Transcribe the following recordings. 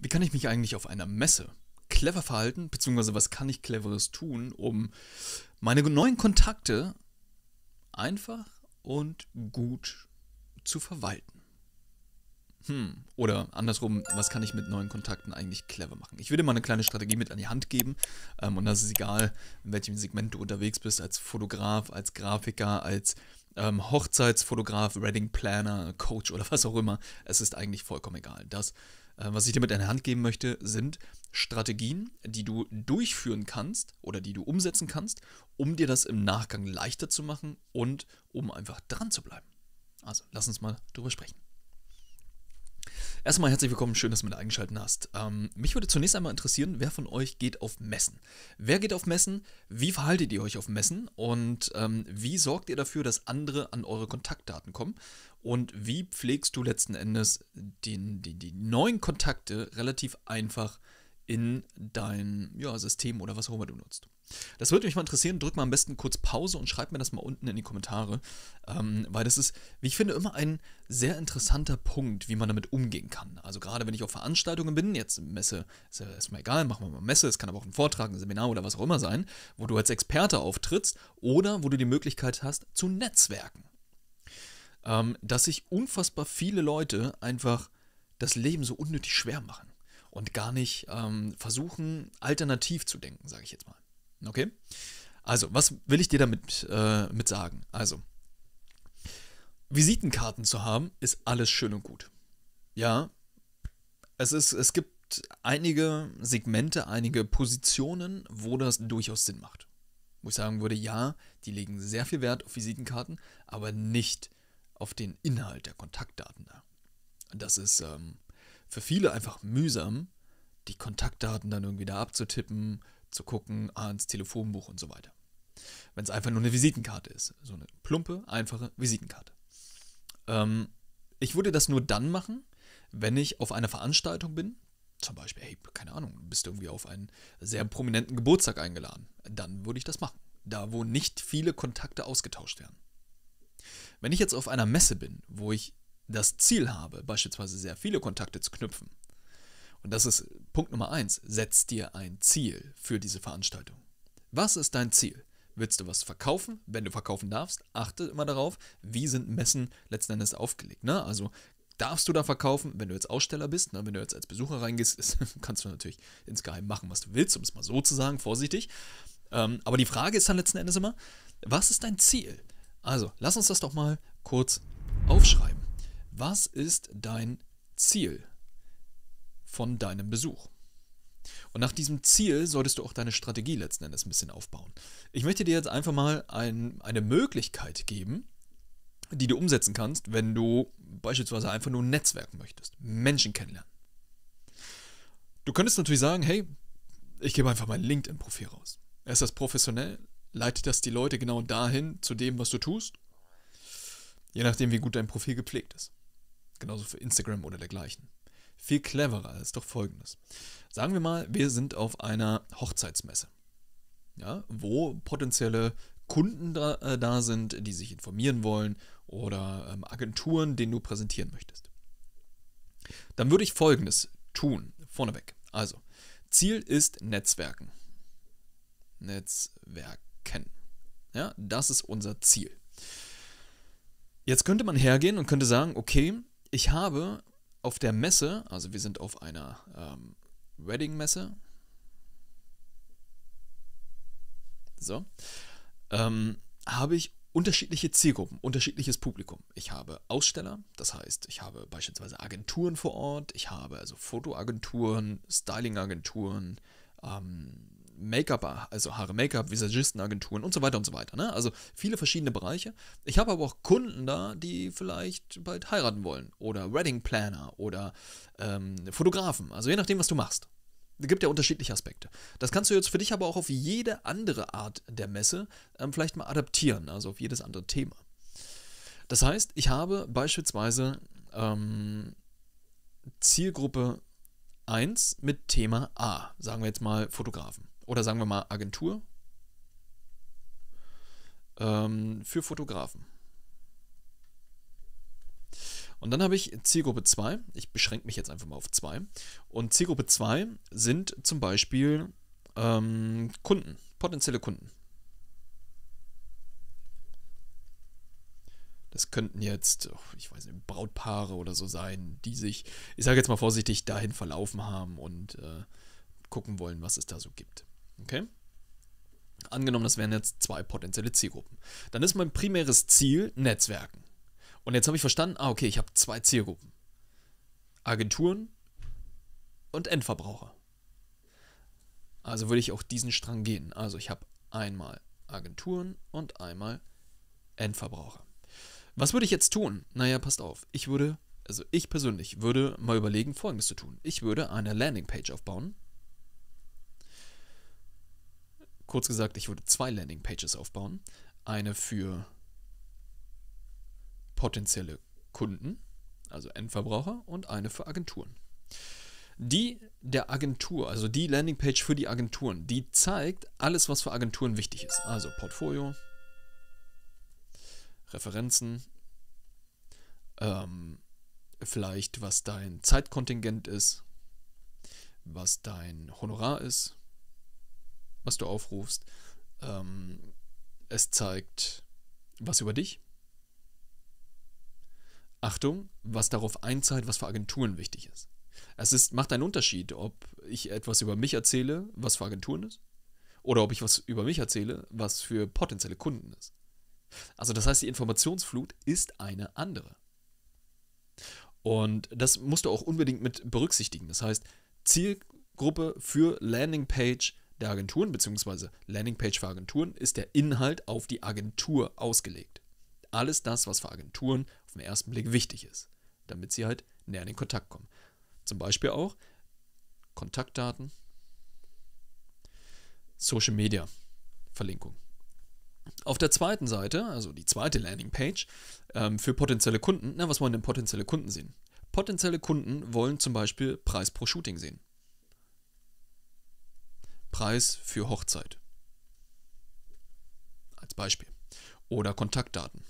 Wie kann ich mich eigentlich auf einer Messe clever verhalten, beziehungsweise was kann ich cleveres tun, um meine neuen Kontakte einfach und gut zu verwalten? Hm, oder andersrum, was kann ich mit neuen Kontakten eigentlich clever machen? Ich würde mal eine kleine Strategie mit an die Hand geben ähm, und das ist egal, in welchem Segment du unterwegs bist, als Fotograf, als Grafiker, als ähm, Hochzeitsfotograf, Wedding Planner, Coach oder was auch immer. Es ist eigentlich vollkommen egal. Das äh, was ich dir mit in Hand geben möchte, sind Strategien, die du durchführen kannst oder die du umsetzen kannst, um dir das im Nachgang leichter zu machen und um einfach dran zu bleiben. Also, lass uns mal drüber sprechen. Erstmal herzlich willkommen, schön, dass du mit eingeschaltet hast. Ähm, mich würde zunächst einmal interessieren, wer von euch geht auf Messen? Wer geht auf Messen? Wie verhaltet ihr euch auf Messen? Und ähm, wie sorgt ihr dafür, dass andere an eure Kontaktdaten kommen? Und wie pflegst du letzten Endes den, die, die neuen Kontakte relativ einfach in dein ja, System oder was auch immer du nutzt? Das würde mich mal interessieren. Drück mal am besten kurz Pause und schreib mir das mal unten in die Kommentare, ähm, weil das ist, wie ich finde, immer ein sehr interessanter Punkt, wie man damit umgehen kann. Also gerade wenn ich auf Veranstaltungen bin, jetzt Messe, ist ja erstmal egal, machen wir mal Messe, es kann aber auch ein Vortrag, ein Seminar oder was auch immer sein, wo du als Experte auftrittst oder wo du die Möglichkeit hast zu Netzwerken ähm, dass sich unfassbar viele Leute einfach das Leben so unnötig schwer machen und gar nicht ähm, versuchen, alternativ zu denken, sage ich jetzt mal. Okay? Also, was will ich dir damit äh, mit sagen? Also, Visitenkarten zu haben, ist alles schön und gut. Ja, es, ist, es gibt einige Segmente, einige Positionen, wo das durchaus Sinn macht. Wo ich sagen würde, ja, die legen sehr viel Wert auf Visitenkarten, aber nicht auf den Inhalt der Kontaktdaten da. Das ist ähm, für viele einfach mühsam, die Kontaktdaten dann irgendwie da abzutippen, zu gucken, ah, ins Telefonbuch und so weiter. Wenn es einfach nur eine Visitenkarte ist. So eine plumpe, einfache Visitenkarte. Ähm, ich würde das nur dann machen, wenn ich auf einer Veranstaltung bin. Zum Beispiel, hey, keine Ahnung, du bist irgendwie auf einen sehr prominenten Geburtstag eingeladen. Dann würde ich das machen. Da, wo nicht viele Kontakte ausgetauscht werden. Wenn ich jetzt auf einer Messe bin, wo ich das Ziel habe, beispielsweise sehr viele Kontakte zu knüpfen, und das ist Punkt Nummer eins, setz dir ein Ziel für diese Veranstaltung. Was ist dein Ziel? Willst du was verkaufen? Wenn du verkaufen darfst, achte immer darauf, wie sind Messen letzten Endes aufgelegt. Ne? Also darfst du da verkaufen, wenn du jetzt Aussteller bist, ne? wenn du jetzt als Besucher reingehst, ist, kannst du natürlich insgeheim machen, was du willst, um es mal so zu sagen, vorsichtig. Ähm, aber die Frage ist dann letzten Endes immer, was ist dein Ziel? Also, lass uns das doch mal kurz aufschreiben. Was ist dein Ziel von deinem Besuch? Und nach diesem Ziel solltest du auch deine Strategie letzten Endes ein bisschen aufbauen. Ich möchte dir jetzt einfach mal ein, eine Möglichkeit geben, die du umsetzen kannst, wenn du beispielsweise einfach nur netzwerken möchtest, Menschen kennenlernen. Du könntest natürlich sagen, hey, ich gebe einfach mein LinkedIn-Profil raus. Ist das professionell? leitet das die Leute genau dahin, zu dem, was du tust. Je nachdem, wie gut dein Profil gepflegt ist. Genauso für Instagram oder dergleichen. Viel cleverer ist doch folgendes. Sagen wir mal, wir sind auf einer Hochzeitsmesse, ja, wo potenzielle Kunden da, äh, da, sind, die sich informieren wollen oder ähm, Agenturen, denen du präsentieren möchtest. Dann würde ich folgendes tun, vorneweg. Also, Ziel ist Netzwerken. Netzwerk kennen. Ja, das ist unser Ziel. Jetzt könnte man hergehen und könnte sagen, okay, ich habe auf der Messe, also wir sind auf einer ähm, Wedding-Messe, so, ähm, habe ich unterschiedliche Zielgruppen, unterschiedliches Publikum. Ich habe Aussteller, das heißt, ich habe beispielsweise Agenturen vor Ort, ich habe also Fotoagenturen, Stylingagenturen, ähm, Make-up, also Haare, Make-up, Visagistenagenturen und so weiter und so weiter. Ne? Also viele verschiedene Bereiche. Ich habe aber auch Kunden da, die vielleicht bald heiraten wollen oder Wedding Planner oder ähm, Fotografen. Also je nachdem, was du machst. Es gibt ja unterschiedliche Aspekte. Das kannst du jetzt für dich aber auch auf jede andere Art der Messe ähm, vielleicht mal adaptieren, ne? also auf jedes andere Thema. Das heißt, ich habe beispielsweise ähm, Zielgruppe 1 mit Thema A, sagen wir jetzt mal Fotografen oder sagen wir mal Agentur ähm, für Fotografen. Und dann habe ich Zielgruppe 2. Ich beschränke mich jetzt einfach mal auf 2. Und Zielgruppe 2 sind zum Beispiel ähm, Kunden, potenzielle Kunden. Das könnten jetzt, oh, ich weiß nicht, Brautpaare oder so sein, die sich, ich sage jetzt mal vorsichtig, dahin verlaufen haben und äh, gucken wollen, was es da so gibt. Okay? Angenommen, das wären jetzt zwei potenzielle Zielgruppen. Dann ist mein primäres Ziel Netzwerken. Und jetzt habe ich verstanden, ah, okay, ich habe zwei Zielgruppen. Agenturen und Endverbraucher. Also würde ich auch diesen Strang gehen. Also ich habe einmal Agenturen und einmal Endverbraucher. Was würde ich jetzt tun? Naja, passt auf. Ich würde, also ich persönlich würde mal überlegen, Folgendes zu tun. Ich würde eine Landingpage aufbauen, Kurz gesagt, ich würde zwei Landingpages aufbauen. Eine für potenzielle Kunden, also Endverbraucher, und eine für Agenturen. Die der Agentur, also die Landingpage für die Agenturen, die zeigt alles, was für Agenturen wichtig ist. Also Portfolio, Referenzen, ähm, vielleicht was dein Zeitkontingent ist, was dein Honorar ist, was du aufrufst. Ähm, es zeigt was über dich. Achtung, was darauf einzahlt, was für Agenturen wichtig ist. Es ist, macht einen Unterschied, ob ich etwas über mich erzähle, was für Agenturen ist, oder ob ich was über mich erzähle, was für potenzielle Kunden ist. Also das heißt, die Informationsflut ist eine andere. Und das musst du auch unbedingt mit berücksichtigen. Das heißt, Zielgruppe für Landingpage der Agenturen bzw. Landingpage für Agenturen ist der Inhalt auf die Agentur ausgelegt. Alles das, was für Agenturen auf den ersten Blick wichtig ist, damit sie halt näher in den Kontakt kommen. Zum Beispiel auch Kontaktdaten, Social Media Verlinkung. Auf der zweiten Seite, also die zweite Landingpage, ähm, für potenzielle Kunden, na, was wollen denn potenzielle Kunden sehen? Potenzielle Kunden wollen zum Beispiel Preis pro Shooting sehen. Preis für Hochzeit. Als Beispiel. Oder Kontaktdaten.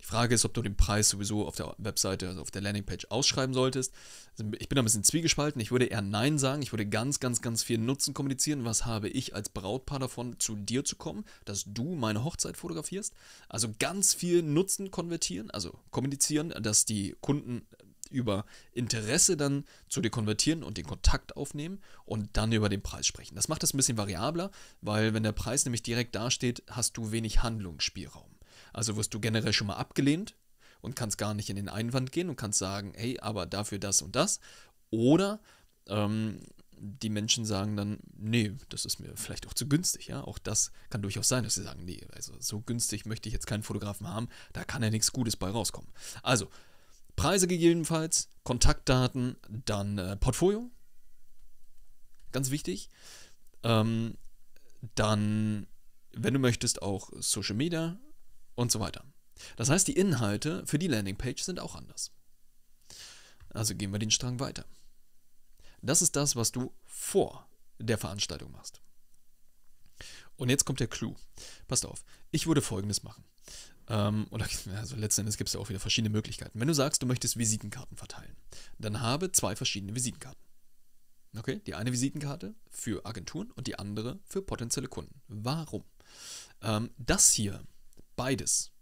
Die Frage ist, ob du den Preis sowieso auf der Webseite, also auf der Landingpage ausschreiben solltest. Also ich bin da ein bisschen zwiegespalten. Ich würde eher Nein sagen. Ich würde ganz, ganz, ganz viel Nutzen kommunizieren. Was habe ich als Brautpaar davon, zu dir zu kommen, dass du meine Hochzeit fotografierst? Also ganz viel Nutzen konvertieren, also kommunizieren, dass die Kunden über Interesse dann zu dir konvertieren und den Kontakt aufnehmen und dann über den Preis sprechen. Das macht das ein bisschen variabler, weil wenn der Preis nämlich direkt dasteht, hast du wenig Handlungsspielraum. Also wirst du generell schon mal abgelehnt und kannst gar nicht in den Einwand gehen und kannst sagen, hey, aber dafür das und das. Oder ähm, die Menschen sagen dann, nee, das ist mir vielleicht auch zu günstig, ja. Auch das kann durchaus sein, dass sie sagen, nee, also so günstig möchte ich jetzt keinen Fotografen haben, da kann ja nichts Gutes bei rauskommen. Also, Preise gegebenenfalls, Kontaktdaten, dann äh, Portfolio. Ganz wichtig. Ähm, dann, wenn du möchtest, auch Social Media und so weiter. Das heißt, die Inhalte für die Landingpage sind auch anders. Also gehen wir den Strang weiter. Das ist das, was du vor der Veranstaltung machst. Und jetzt kommt der Clou. Passt auf, ich würde folgendes machen. Ähm, oder also letzten Endes gibt es ja auch wieder verschiedene Möglichkeiten. Wenn du sagst, du möchtest Visitenkarten verteilen, dann habe zwei verschiedene Visitenkarten. Okay, die eine Visitenkarte für Agenturen und die andere für potenzielle Kunden. Warum? Ähm, das hier, beides,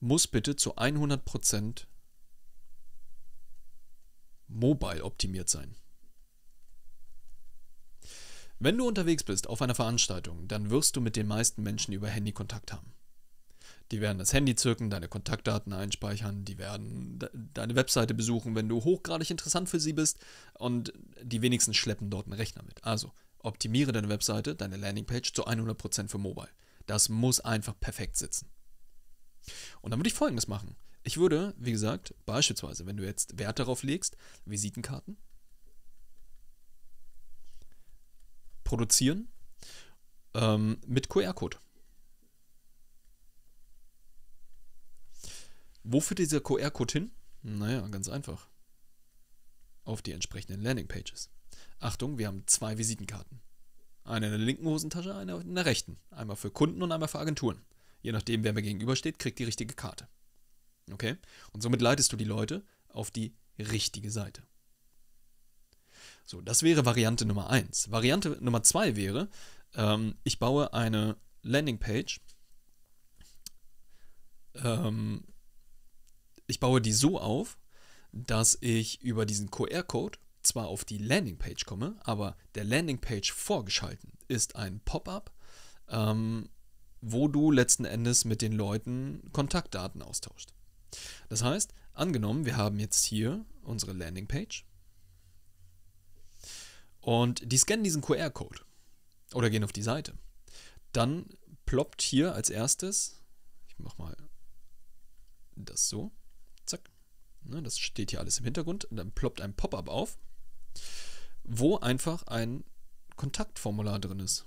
muss bitte zu 100% mobile optimiert sein. Wenn du unterwegs bist auf einer Veranstaltung, dann wirst du mit den meisten Menschen über Handy Kontakt haben. Die werden das Handy zirken, deine Kontaktdaten einspeichern, die werden de deine Webseite besuchen, wenn du hochgradig interessant für sie bist und die wenigsten schleppen dort einen Rechner mit. Also optimiere deine Webseite, deine Landingpage zu 100% für Mobile. Das muss einfach perfekt sitzen. Und dann würde ich folgendes machen. Ich würde, wie gesagt, beispielsweise, wenn du jetzt Wert darauf legst, Visitenkarten, produzieren ähm, mit QR-Code. Wo führt dieser QR-Code hin? Naja, ganz einfach. Auf die entsprechenden Landingpages. Achtung, wir haben zwei Visitenkarten. Eine in der linken Hosentasche, eine in der rechten. Einmal für Kunden und einmal für Agenturen. Je nachdem, wer mir gegenübersteht, kriegt die richtige Karte. Okay? Und somit leitest du die Leute auf die richtige Seite. So, das wäre Variante Nummer 1. Variante Nummer 2 wäre, ähm, ich baue eine Landingpage. Ähm, ich baue die so auf, dass ich über diesen QR-Code zwar auf die Landingpage komme, aber der Landingpage vorgeschalten ist ein Pop-up, ähm, wo du letzten Endes mit den Leuten Kontaktdaten austauscht. Das heißt, angenommen, wir haben jetzt hier unsere Landingpage und die scannen diesen QR-Code oder gehen auf die Seite. Dann ploppt hier als erstes, ich mache mal das so, zack, ne, das steht hier alles im Hintergrund, dann ploppt ein Pop-up auf, wo einfach ein Kontaktformular drin ist.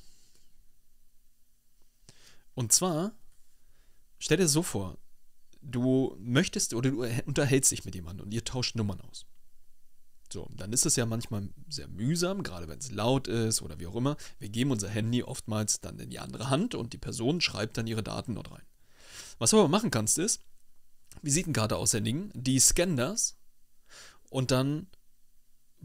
Und zwar, stell dir so vor, du möchtest oder du unterhältst dich mit jemandem und ihr tauscht Nummern aus. So, dann ist es ja manchmal sehr mühsam, gerade wenn es laut ist oder wie auch immer. Wir geben unser Handy oftmals dann in die andere Hand und die Person schreibt dann ihre Daten dort rein. Was du aber machen kannst, ist Visitenkarte aushändigen, die scannen das und dann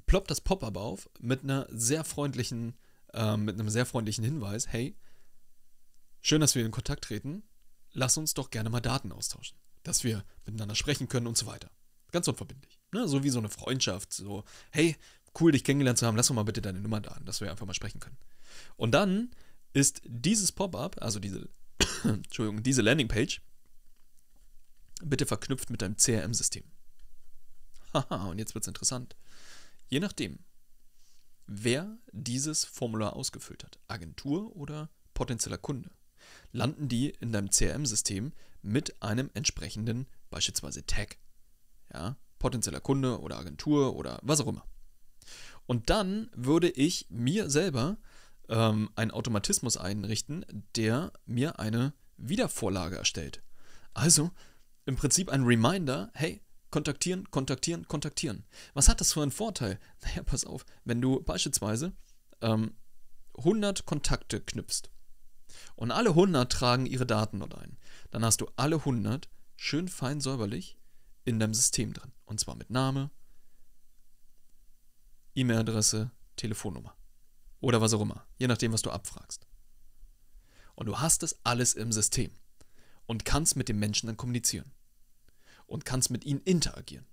ploppt das Pop-up auf mit einer sehr freundlichen, äh, mit einem sehr freundlichen Hinweis: Hey, schön, dass wir in Kontakt treten. Lass uns doch gerne mal Daten austauschen, dass wir miteinander sprechen können und so weiter. Ganz unverbindlich. Ne? So wie so eine Freundschaft. So, hey, cool, dich kennengelernt zu haben, lass doch mal bitte deine Nummer da dass wir einfach mal sprechen können. Und dann ist dieses Pop-up, also diese, Entschuldigung, diese Landingpage, bitte verknüpft mit deinem CRM-System. Haha, und jetzt wird es interessant. Je nachdem, wer dieses Formular ausgefüllt hat, Agentur oder potenzieller Kunde, landen die in deinem CRM-System mit einem entsprechenden beispielsweise Tag. Ja, potenzieller Kunde oder Agentur oder was auch immer. Und dann würde ich mir selber ähm, einen Automatismus einrichten, der mir eine Wiedervorlage erstellt. Also im Prinzip ein Reminder, hey, kontaktieren, kontaktieren, kontaktieren. Was hat das für einen Vorteil? Naja, pass auf, wenn du beispielsweise ähm, 100 Kontakte knüpfst und alle 100 tragen ihre Daten dort ein, dann hast du alle 100 schön fein säuberlich in deinem System drin. Und zwar mit Name, E-Mail-Adresse, Telefonnummer oder was auch immer, je nachdem, was du abfragst. Und du hast das alles im System und kannst mit dem Menschen dann kommunizieren und kannst mit ihnen interagieren.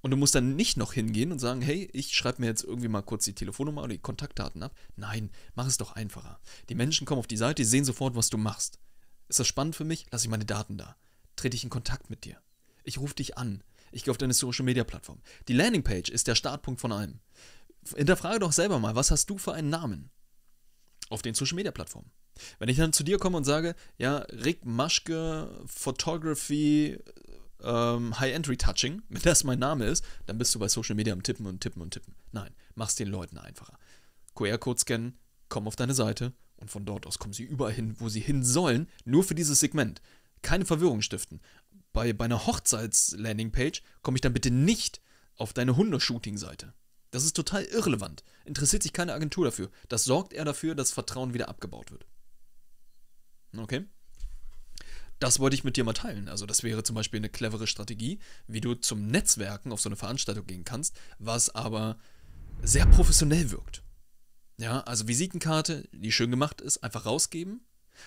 Und du musst dann nicht noch hingehen und sagen, hey, ich schreibe mir jetzt irgendwie mal kurz die Telefonnummer oder die Kontaktdaten ab. Nein, mach es doch einfacher. Die Menschen kommen auf die Seite, die sehen sofort, was du machst. Ist das spannend für mich? Lass ich meine Daten da. Trete ich in Kontakt mit dir ich rufe dich an. Ich gehe auf deine Social Media Plattform. Die Landingpage ist der Startpunkt von allem. Hinterfrage doch selber mal, was hast du für einen Namen auf den Social Media Plattformen? Wenn ich dann zu dir komme und sage, ja, Rick Maschke Photography ähm, high Entry Touching, wenn das mein Name ist, dann bist du bei Social Media am Tippen und Tippen und Tippen. Nein, mach's den Leuten einfacher. QR-Code scannen, komm auf deine Seite und von dort aus kommen sie überall hin, wo sie hin sollen, nur für dieses Segment keine Verwirrung stiften. Bei, bei einer Hochzeits-Landingpage komme ich dann bitte nicht auf deine Hundeshooting-Seite. Das ist total irrelevant. Interessiert sich keine Agentur dafür. Das sorgt eher dafür, dass Vertrauen wieder abgebaut wird. Okay? Das wollte ich mit dir mal teilen. Also, das wäre zum Beispiel eine clevere Strategie, wie du zum Netzwerken auf so eine Veranstaltung gehen kannst, was aber sehr professionell wirkt. Ja, also Visitenkarte, die schön gemacht ist, einfach rausgeben.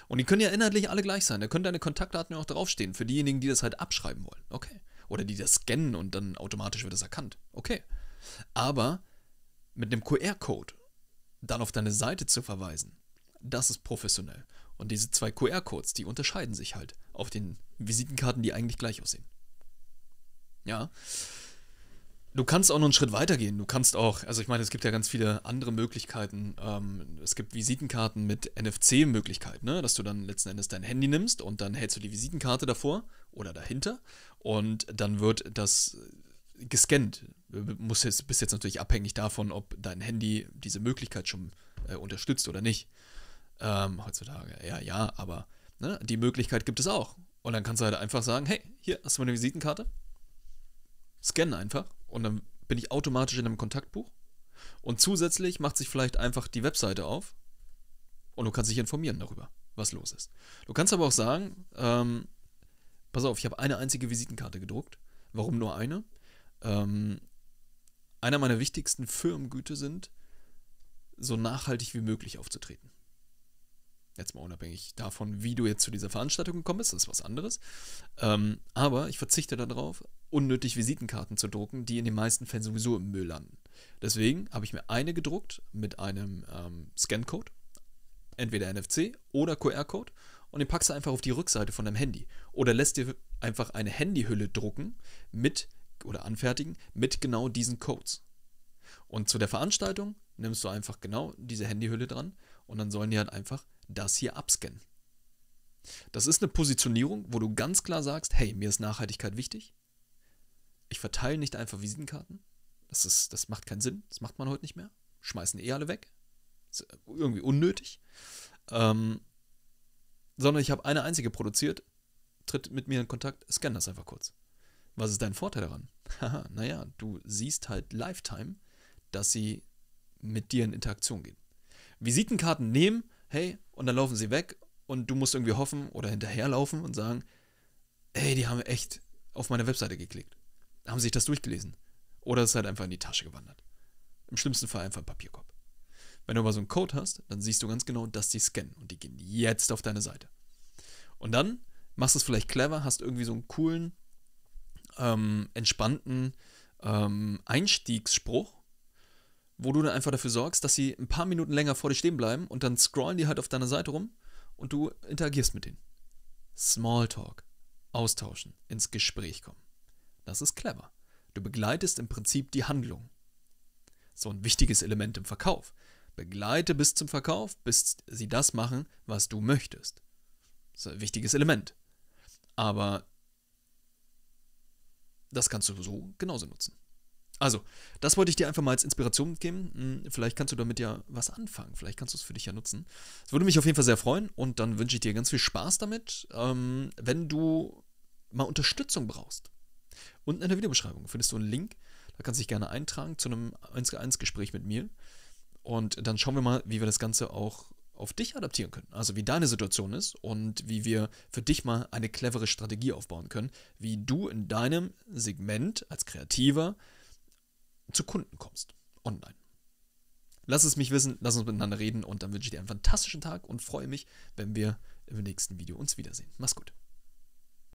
Und die können ja inhaltlich alle gleich sein. Da können deine Kontaktdaten ja auch draufstehen. Für diejenigen, die das halt abschreiben wollen. Okay. Oder die das scannen und dann automatisch wird das erkannt. Okay. Aber mit einem QR-Code dann auf deine Seite zu verweisen, das ist professionell. Und diese zwei QR-Codes, die unterscheiden sich halt auf den Visitenkarten, die eigentlich gleich aussehen. Ja. Du kannst auch noch einen Schritt weitergehen. Du kannst auch, also ich meine, es gibt ja ganz viele andere Möglichkeiten. Ähm, es gibt Visitenkarten mit NFC-Möglichkeit, ne? dass du dann letzten Endes dein Handy nimmst und dann hältst du die Visitenkarte davor oder dahinter und dann wird das gescannt. Du bist jetzt natürlich abhängig davon, ob dein Handy diese Möglichkeit schon äh, unterstützt oder nicht. Ähm, heutzutage, ja, ja, aber ne? die Möglichkeit gibt es auch. Und dann kannst du halt einfach sagen, hey, hier hast du meine Visitenkarte. Scan einfach und dann bin ich automatisch in einem Kontaktbuch. Und zusätzlich macht sich vielleicht einfach die Webseite auf und du kannst dich informieren darüber, was los ist. Du kannst aber auch sagen, ähm, pass auf, ich habe eine einzige Visitenkarte gedruckt. Warum nur eine? Ähm, einer meiner wichtigsten Firmengüte sind, so nachhaltig wie möglich aufzutreten. Jetzt mal unabhängig davon, wie du jetzt zu dieser Veranstaltung gekommen bist, das ist was anderes. Ähm, aber ich verzichte darauf, unnötig Visitenkarten zu drucken, die in den meisten Fällen sowieso im Müll landen. Deswegen habe ich mir eine gedruckt mit einem ähm, Scan-Code, entweder NFC oder QR-Code, und den packst du einfach auf die Rückseite von deinem Handy. Oder lässt dir einfach eine Handyhülle drucken mit oder anfertigen mit genau diesen Codes. Und zu der Veranstaltung nimmst du einfach genau diese Handyhülle dran, und dann sollen die halt einfach das hier abscannen. Das ist eine Positionierung, wo du ganz klar sagst, hey, mir ist Nachhaltigkeit wichtig. Ich verteile nicht einfach Visitenkarten. Das, ist, das macht keinen Sinn. Das macht man heute nicht mehr. Schmeißen eh alle weg. Ist äh, irgendwie unnötig. Ähm, sondern ich habe eine einzige produziert, tritt mit mir in Kontakt, scan das einfach kurz. Was ist dein Vorteil daran? Haha, naja, du siehst halt Lifetime, dass sie mit dir in Interaktion gehen. Visitenkarten nehmen, hey, und dann laufen sie weg und du musst irgendwie hoffen oder hinterherlaufen und sagen, hey, die haben echt auf meine Webseite geklickt. Haben sich das durchgelesen. Oder es ist halt einfach in die Tasche gewandert. Im schlimmsten Fall einfach ein Papierkorb. Wenn du aber so einen Code hast, dann siehst du ganz genau, dass die scannen und die gehen jetzt auf deine Seite. Und dann machst du es vielleicht clever, hast irgendwie so einen coolen, ähm, entspannten ähm, Einstiegsspruch, wo du dann einfach dafür sorgst, dass sie ein paar Minuten länger vor dir stehen bleiben und dann scrollen die halt auf deiner Seite rum und du interagierst mit denen. Smalltalk, austauschen, ins Gespräch kommen. Das ist clever. Du begleitest im Prinzip die Handlung. So ein wichtiges Element im Verkauf. Begleite bis zum Verkauf, bis sie das machen, was du möchtest. Das ist ein wichtiges Element. Aber das kannst du so genauso nutzen. Also, das wollte ich dir einfach mal als Inspiration geben. Hm, vielleicht kannst du damit ja was anfangen. Vielleicht kannst du es für dich ja nutzen. Es würde mich auf jeden Fall sehr freuen und dann wünsche ich dir ganz viel Spaß damit. Ähm, wenn du mal Unterstützung brauchst, unten in der Videobeschreibung findest du einen Link. Da kannst du dich gerne eintragen zu einem 1 1 Gespräch mit mir. Und dann schauen wir mal, wie wir das Ganze auch auf dich adaptieren können. Also wie deine Situation ist und wie wir für dich mal eine clevere Strategie aufbauen können, wie du in deinem Segment als Kreativer zu Kunden kommst. Online. Lass es mich wissen, lass uns miteinander reden und dann wünsche ich dir einen fantastischen Tag und freue mich, wenn wir im nächsten Video uns wiedersehen. Mach's gut.